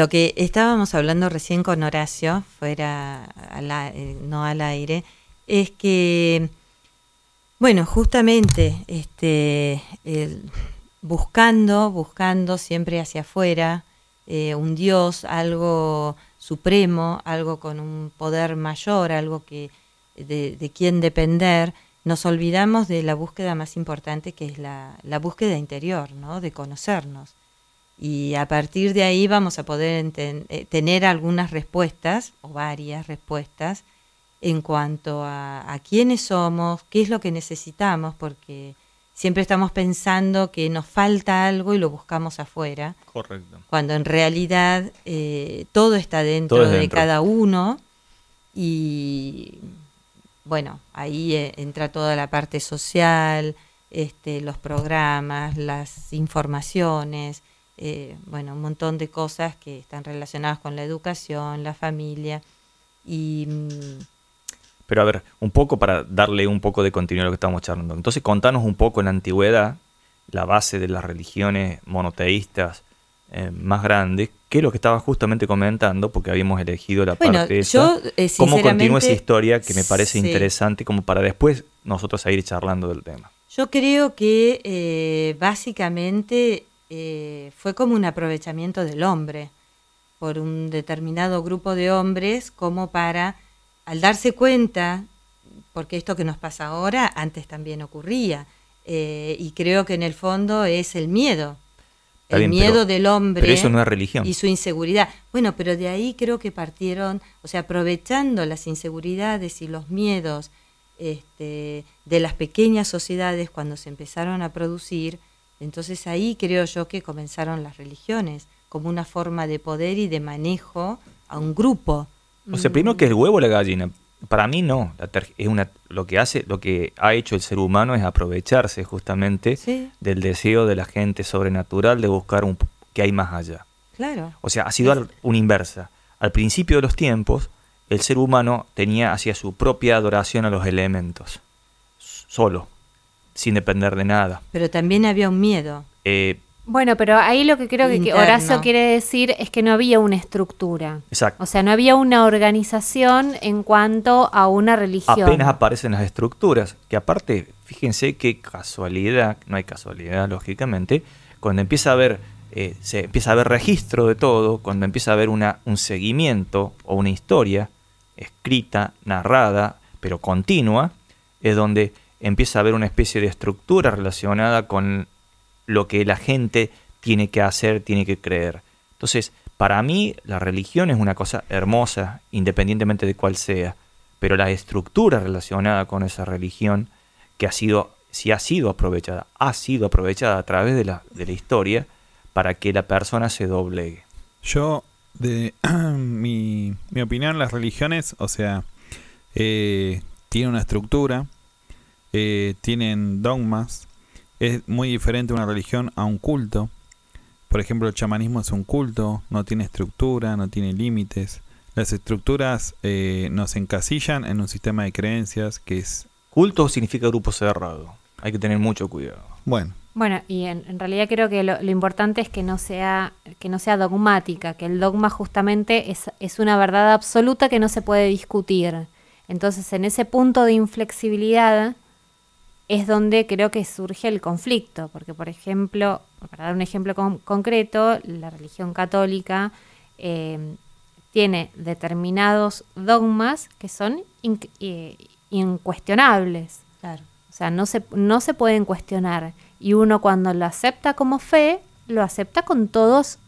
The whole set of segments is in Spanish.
Lo que estábamos hablando recién con Horacio, fuera eh, no al aire, es que, bueno, justamente este, buscando, buscando siempre hacia afuera eh, un Dios, algo supremo, algo con un poder mayor, algo de, de quien depender, nos olvidamos de la búsqueda más importante que es la, la búsqueda interior, ¿no? de conocernos y a partir de ahí vamos a poder eh, tener algunas respuestas o varias respuestas en cuanto a, quiénes somos, qué es lo que necesitamos, porque siempre estamos pensando que nos falta algo y lo buscamos afuera. Correcto. Cuando en realidad eh, todo está dentro, de cada uno y bueno, ahí eh, entra toda la parte social, este, los programas, las informaciones, eh, bueno, un montón de cosas que están relacionadas con la educación, la familia y... Mm, Pero a ver, un poco para darle un poco de continuidad a lo que estábamos charlando. Entonces contanos un poco en la antigüedad, la base de las religiones monoteístas eh, más grandes, que es lo que estabas justamente comentando, porque habíamos elegido la parte esa, eh, cómo continúa esa historia que me parece interesante como para después nosotros seguir charlando del tema. Yo creo que básicamente eh, fue como un aprovechamiento del hombre por un determinado grupo de hombres como para, al darse cuenta, porque esto que nos pasa ahora antes también ocurría, eh, y creo que en el fondo es el miedo, el miedo del hombre pero eso religión. y su inseguridad. Bueno, pero de ahí creo que partieron, o sea, aprovechando las inseguridades y los miedos este, de las pequeñas sociedades cuando se empezaron a producir, entonces ahí creo yo que comenzaron las religiones, como una forma de poder y de manejo a un grupo. O sea, primero que el huevo o la gallina. Para mí no, es una, lo que hace, lo que ha hecho el ser humano es aprovecharse justamente del deseo de la gente sobrenatural de buscar un que hay más allá. Claro. O sea, ha sido una inversa. Al principio de los tiempos, el ser humano tenía hacia su propia adoración a los elementos, solo sin depender de nada. Pero también había un miedo. Eh, bueno, pero ahí lo que creo que Horacio quiere decir es que no había una estructura. Exacto. O sea, no había una organización en cuanto a una religión. Apenas aparecen las estructuras, que aparte, fíjense qué casualidad, no hay casualidad, lógicamente, cuando empieza a haber, eh, se empieza a haber registro de todo, cuando empieza a haber una, un seguimiento o una historia escrita, narrada, pero continua, es donde empieza a haber una especie de estructura relacionada con lo que la gente tiene que hacer, tiene que creer. Entonces, para mí la religión es una cosa hermosa, independientemente de cuál sea, pero la estructura relacionada con esa religión, que ha sido, si ha sido aprovechada, ha sido aprovechada a través de la, historia para que la persona se doblegue. Yo, de mi, mi opinión, las religiones, o sea, eh, tiene una estructura, eh, tienen dogmas. Es muy diferente una religión a un culto. Por ejemplo, el chamanismo es un culto, no tiene estructura, no tiene límites. Las estructuras eh, nos encasillan en un sistema de creencias que es... Culto significa grupo cerrado. Hay que tener mucho cuidado. Bueno. Bueno, y en, realidad creo que lo, importante es que no sea que no sea dogmática, que el dogma justamente es, es una verdad absoluta que no se puede discutir. Entonces, en ese punto de inflexibilidad es donde creo que surge el conflicto, porque por ejemplo, para dar un ejemplo concreto, la religión católica em, tiene determinados dogmas que son eh, incuestionables. Claro. O sea, no se, no se pueden cuestionar. Y uno cuando lo acepta como fe, lo acepta con todas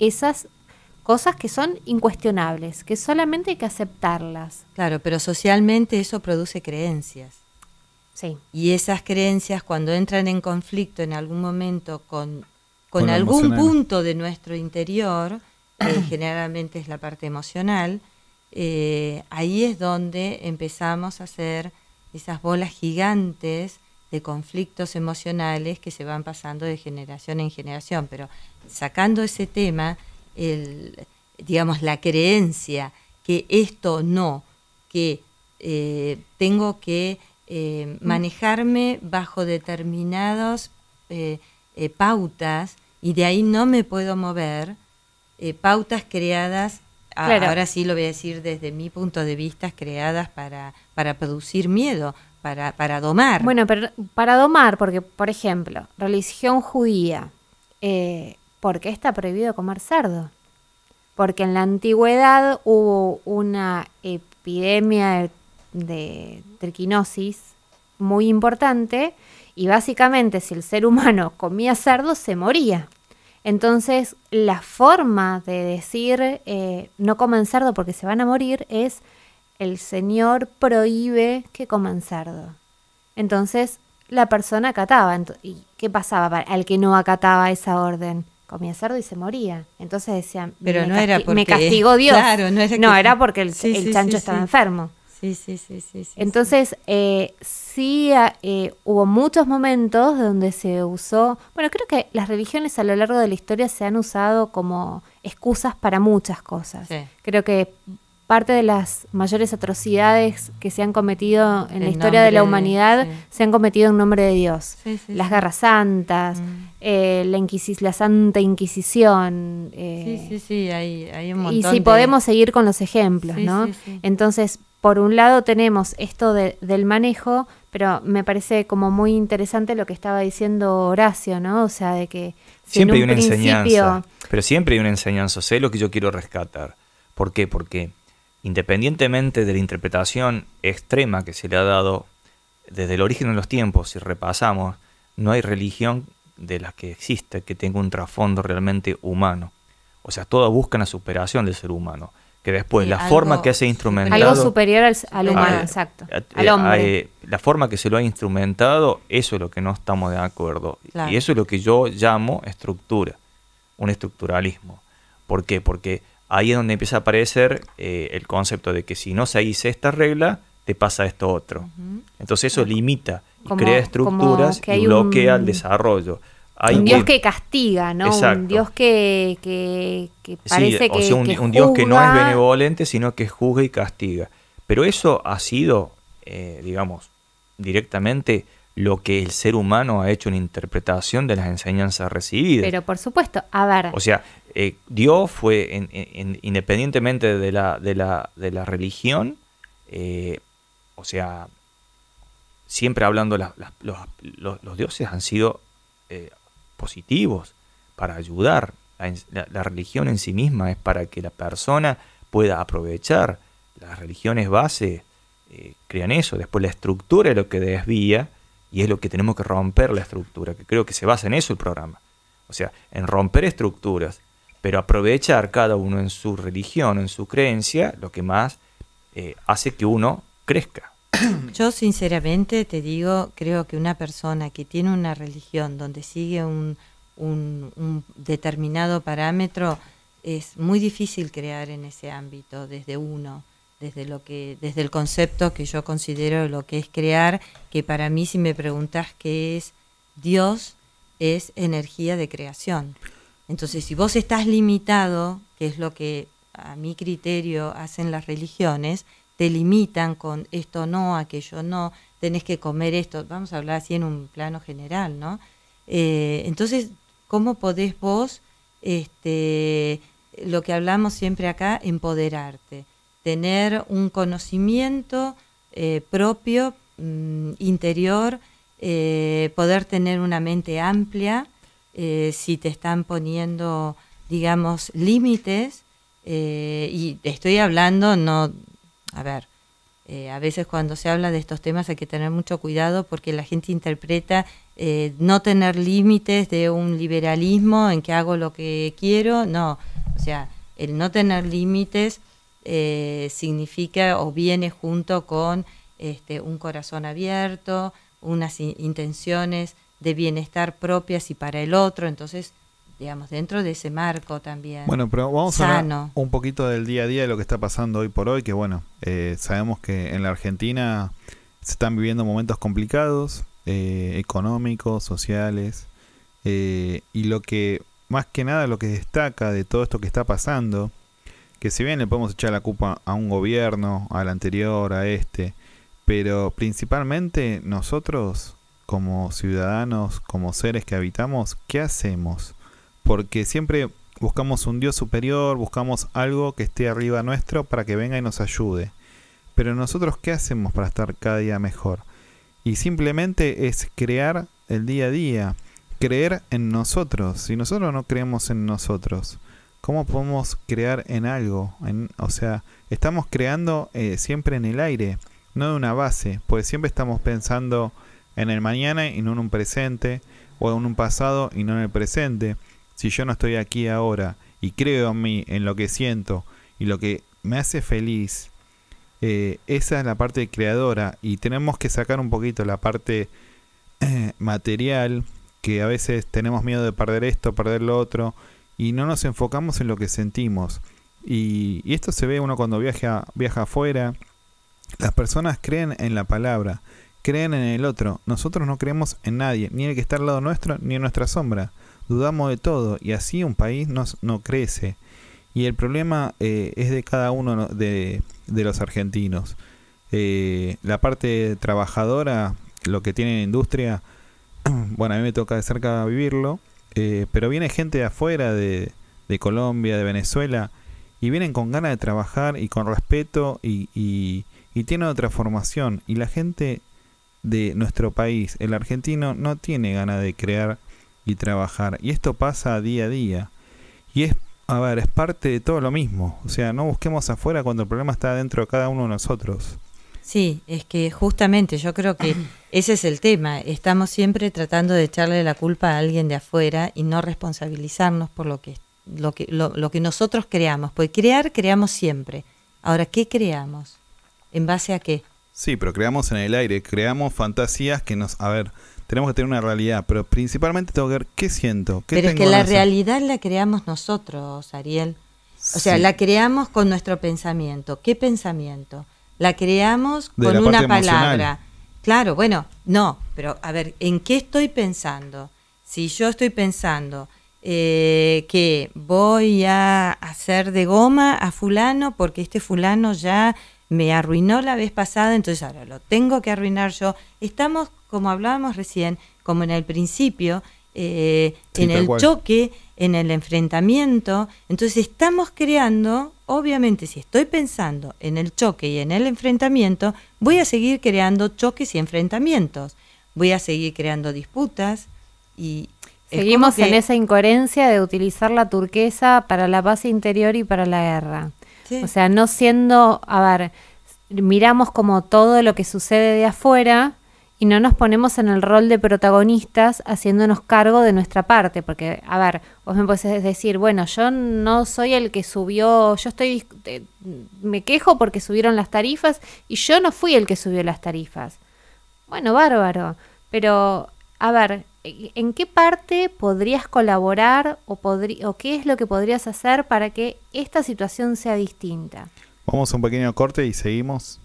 esas cosas que son incuestionables, que solamente hay que aceptarlas. Claro, pero socialmente eso produce creencias. Y esas creencias cuando entran en conflicto en algún momento con, algún punto de nuestro interior, Que generalmente es la parte emocional, eh, ahí es donde empezamos a hacer esas bolas gigantes de conflictos emocionales que se van pasando de generación en generación. Pero sacando ese tema, digamos, la creencia que esto no, que eh, tengo que eh, manejarme bajo determinadas eh, eh, pautas y de ahí no me puedo mover, pautas creadas, ahora sí lo voy a decir desde mi punto de vista, creadas para, para producir miedo, para, para domar. Bueno, pero para domar, porque por ejemplo, religión judía, porque está prohibido comer cerdo? Porque en la antigüedad hubo una epidemia de de triquinosis muy importante y básicamente si el ser humano comía cerdo se moría. Entonces la forma de decir eh, no coman cerdo porque se van a morir es el Señor prohíbe que coman cerdo. Entonces la persona acataba. ¿Y qué pasaba al que no acataba esa orden? comía cerdo y se moría. Entonces decían, Pero me, no era porque, me castigó Dios. no, era, porque el, chancho estaba enfermo. Sí, sí, sí, sí. Entonces, eh, sí ah, eh, hubo muchos momentos donde se usó, bueno, creo que las religiones a lo largo de la historia se han usado como excusas para muchas cosas. Creo que parte de las mayores atrocidades que se han cometido en la historia de la humanidad se han cometido en nombre de Dios. las guerras santas, mm. eh, la, santa inquisición. Eh, sí, sí, sí, hay, hay un montón. Y si podemos seguir con los ejemplos, ¿no? Entonces, por un lado tenemos esto del manejo, pero me parece como muy interesante lo que estaba diciendo Horacio, ¿no? O sea, de que... siempre hay un una principio... Pero siempre hay una enseñanza, sé lo que yo quiero rescatar. ¿Por qué? Porque independientemente de la interpretación extrema que se le ha dado desde el origen de los tiempos, si repasamos, no hay religión de las que existe que tenga un trasfondo realmente humano. O sea, todas buscan la superación del ser humano que después la forma que hace instrumentado algo superior al, ah, humano eh, exacto eh, al hombre la forma que se lo ha instrumentado eso es lo que no estamos de acuerdo y eso es lo que yo llamo estructura un estructuralismo ¿por qué? porque ahí es donde empieza a aparecer eh, el concepto de que si no se dice esta regla te pasa esto otro entonces eso limita y crea estructuras y bloquea el desarrollo un dios que castiga, ¿no? Un dios que, parece que parece o sea, un, dios que no es benevolente, sino que juzga y castiga. Pero eso ha sido, eh, digamos, directamente lo que el ser humano ha hecho en interpretación de las enseñanzas recibidas. Pero por supuesto, a ver. O sea, eh, Dios fue, independientemente de la, religión, eh, o sea, siempre hablando, los, dioses han sido positivos, para ayudar. La, la, religión en sí misma es para que la persona pueda aprovechar. Las religiones base eh, crean eso. Después la estructura es lo que desvía y es lo que tenemos que romper la estructura, que creo que se basa en eso el programa. O sea, en romper estructuras, pero aprovechar cada uno en su religión, en su creencia, lo que más eh, hace que uno crezca. Yo sinceramente te digo, creo que una persona que tiene una religión donde sigue un, determinado parámetro, es muy difícil crear en ese ámbito desde uno desde lo que desde el concepto que yo considero lo que es crear que para mí si me preguntas qué es Dios es energía de creación entonces si vos estás limitado que es lo que a mi criterio hacen las religiones te limitan con esto no, aquello no, tenés que comer esto, vamos a hablar así en un plano general, ¿no? Eh, entonces, ¿cómo podés vos, este, lo que hablamos siempre acá, empoderarte? Tener un conocimiento eh, propio, mm, interior, eh, poder tener una mente amplia, si te están poniendo, digamos, límites, y estoy hablando no a ver, eh, a veces cuando se habla de estos temas hay que tener mucho cuidado porque la gente interpreta eh, no tener límites de un liberalismo en que hago lo que quiero, no, o sea, el no tener límites eh, significa o viene junto con este, un corazón abierto, unas intenciones de bienestar propias y para el otro, entonces digamos, dentro de ese marco también. Bueno, pero vamos a hablar un poquito del día a día de lo que está pasando hoy por hoy, que bueno, eh, sabemos que en la Argentina se están viviendo momentos complicados, eh, económicos, sociales, eh, y lo que, más que nada, lo que destaca de todo esto que está pasando, que si bien le podemos echar la culpa a un gobierno, al anterior, a este, pero principalmente nosotros como ciudadanos, como seres que habitamos, ¿qué hacemos? porque siempre buscamos un Dios superior, buscamos algo que esté arriba nuestro para que venga y nos ayude. Pero nosotros, ¿qué hacemos para estar cada día mejor? Y simplemente es crear el día a día, creer en nosotros. Si nosotros no creemos en nosotros, ¿cómo podemos crear en algo? o sea, estamos creando eh, siempre en el aire, no de una base, porque siempre estamos pensando en el mañana y no en un presente, o en un pasado y no en el presente si yo no estoy aquí ahora y creo en mí, en lo que siento y lo que me hace feliz, eh, esa es la parte creadora y tenemos que sacar un poquito la parte eh, material, que a veces tenemos miedo de perder esto, perder lo otro, y no nos enfocamos en lo que sentimos. Y, esto se ve uno cuando viaja, viaja afuera. Las personas creen en la palabra, creen en el otro. Nosotros no creemos en nadie, ni en el que está al lado nuestro, ni en nuestra sombra dudamos de todo y así un país no, no crece. Y el problema eh, es de cada uno de, de los argentinos. Eh, la parte trabajadora, lo que tiene industria, bueno, a mí me toca de cerca vivirlo, eh, pero viene gente de afuera, de, de, Colombia, de Venezuela, y vienen con ganas de trabajar y con respeto y, y, y tienen otra formación. Y la gente de nuestro país, el argentino, no tiene ganas de crear y trabajar. Y esto pasa día a día. Y es, a ver, es parte de todo lo mismo. O sea, no busquemos afuera cuando el problema está dentro de cada uno de nosotros. Sí, es que justamente yo creo que ese es el tema. Estamos siempre tratando de echarle la culpa a alguien de afuera y no responsabilizarnos por lo que, lo que, lo, que nosotros creamos. Porque crear, creamos siempre. Ahora, ¿qué creamos? ¿En base a qué? Sí, pero creamos en el aire, creamos fantasías que nos... A ver, tenemos que tener una realidad, pero principalmente tengo que ver qué siento. pero es que la realidad la creamos nosotros, Ariel. O sea, la creamos con nuestro pensamiento. ¿Qué pensamiento? La creamos con una palabra. Claro, bueno, no, pero a ver, ¿en qué estoy pensando? Si yo estoy pensando eh, que voy a hacer de goma a fulano porque este fulano ya me arruinó la vez pasada, entonces ahora lo tengo que arruinar yo. Estamos como hablábamos recién, como en el principio, eh, en el choque, en el enfrentamiento. Entonces estamos creando, obviamente si estoy pensando en el choque y en el enfrentamiento, voy a seguir creando choques y enfrentamientos, voy a seguir creando disputas y... Seguimos en esa incoherencia de utilizar la turquesa para la paz interior y para la guerra. O sea, no siendo, a ver, miramos como todo lo que sucede de afuera, y no nos ponemos en el rol de protagonistas haciéndonos cargo de nuestra parte, porque, a ver, vos me puedes decir, bueno, yo no soy el que subió, yo estoy, eh, me quejo porque subieron las tarifas y yo no fui el que subió las tarifas. Bueno, bárbaro, pero, a ver, ¿en qué parte podrías colaborar o, o qué es lo que podrías hacer para que esta situación sea distinta? Vamos a un pequeño corte y seguimos.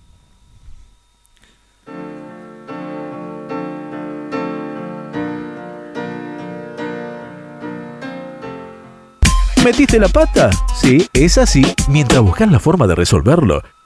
¿Metiste la pata? Sí, es así. Mientras buscas la forma de resolverlo,